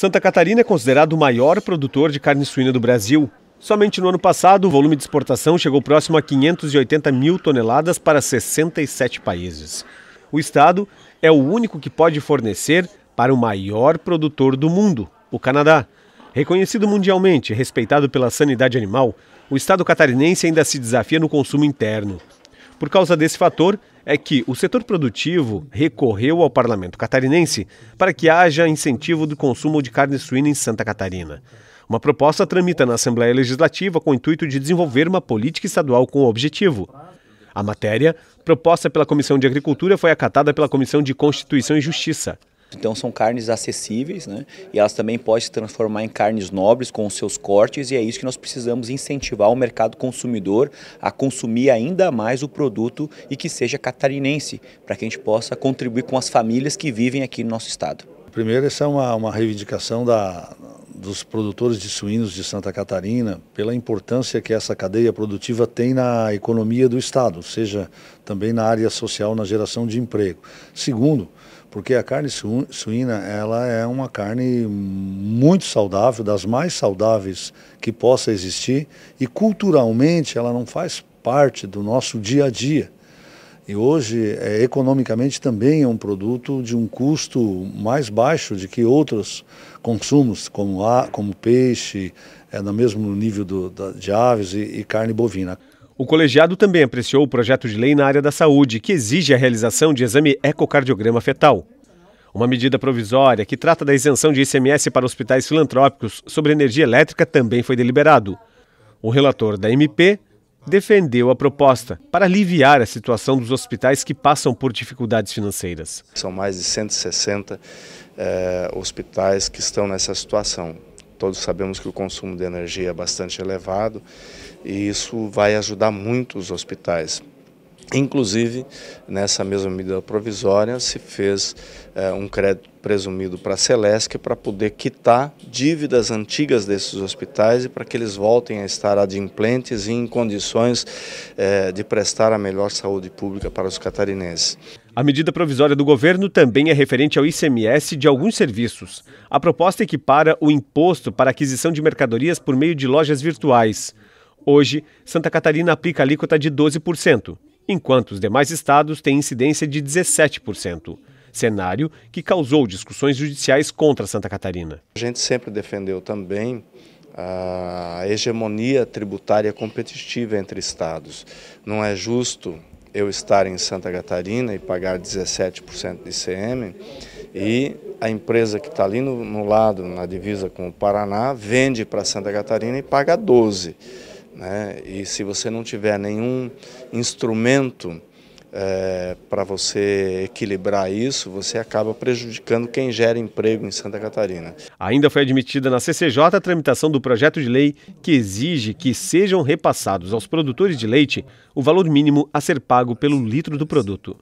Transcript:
Santa Catarina é considerado o maior produtor de carne suína do Brasil. Somente no ano passado, o volume de exportação chegou próximo a 580 mil toneladas para 67 países. O Estado é o único que pode fornecer para o maior produtor do mundo, o Canadá. Reconhecido mundialmente e respeitado pela sanidade animal, o Estado catarinense ainda se desafia no consumo interno. Por causa desse fator, é que o setor produtivo recorreu ao parlamento catarinense para que haja incentivo do consumo de carne suína em Santa Catarina. Uma proposta tramita na Assembleia Legislativa com o intuito de desenvolver uma política estadual com o objetivo. A matéria, proposta pela Comissão de Agricultura, foi acatada pela Comissão de Constituição e Justiça. Então são carnes acessíveis, né? E elas também podem se transformar em carnes nobres com os seus cortes e é isso que nós precisamos incentivar o mercado consumidor a consumir ainda mais o produto e que seja catarinense, para que a gente possa contribuir com as famílias que vivem aqui no nosso estado. Primeiro, essa é uma, uma reivindicação da, dos produtores de suínos de Santa Catarina pela importância que essa cadeia produtiva tem na economia do Estado, ou seja, também na área social, na geração de emprego. Segundo, porque a carne suína ela é uma carne muito saudável, das mais saudáveis que possa existir, e culturalmente ela não faz parte do nosso dia a dia. E hoje, é, economicamente, também é um produto de um custo mais baixo de que outros consumos, como, a, como peixe, é, no mesmo nível do, da, de aves e, e carne bovina. O colegiado também apreciou o projeto de lei na área da saúde, que exige a realização de exame ecocardiograma fetal. Uma medida provisória que trata da isenção de ICMS para hospitais filantrópicos sobre energia elétrica também foi deliberado. O relator da MP defendeu a proposta para aliviar a situação dos hospitais que passam por dificuldades financeiras. São mais de 160 eh, hospitais que estão nessa situação. Todos sabemos que o consumo de energia é bastante elevado e isso vai ajudar muito os hospitais. Inclusive, nessa mesma medida provisória, se fez é, um crédito presumido para a Celesc para poder quitar dívidas antigas desses hospitais e para que eles voltem a estar adimplentes e em condições é, de prestar a melhor saúde pública para os catarinenses. A medida provisória do governo também é referente ao ICMS de alguns serviços. A proposta equipara o imposto para aquisição de mercadorias por meio de lojas virtuais. Hoje, Santa Catarina aplica alíquota de 12%, enquanto os demais estados têm incidência de 17%. Cenário que causou discussões judiciais contra Santa Catarina. A gente sempre defendeu também a hegemonia tributária competitiva entre estados. Não é justo eu estar em Santa Catarina e pagar 17% de ICM e a empresa que está ali no, no, lado, na divisa com o Paraná, vende para Santa Catarina e paga 12%. Né? E se você não tiver nenhum instrumento é, para você equilibrar isso, você acaba prejudicando quem gera emprego em Santa Catarina. Ainda foi admitida na CCJ a tramitação do projeto de lei que exige que sejam repassados aos produtores de leite o valor mínimo a ser pago pelo litro do produto.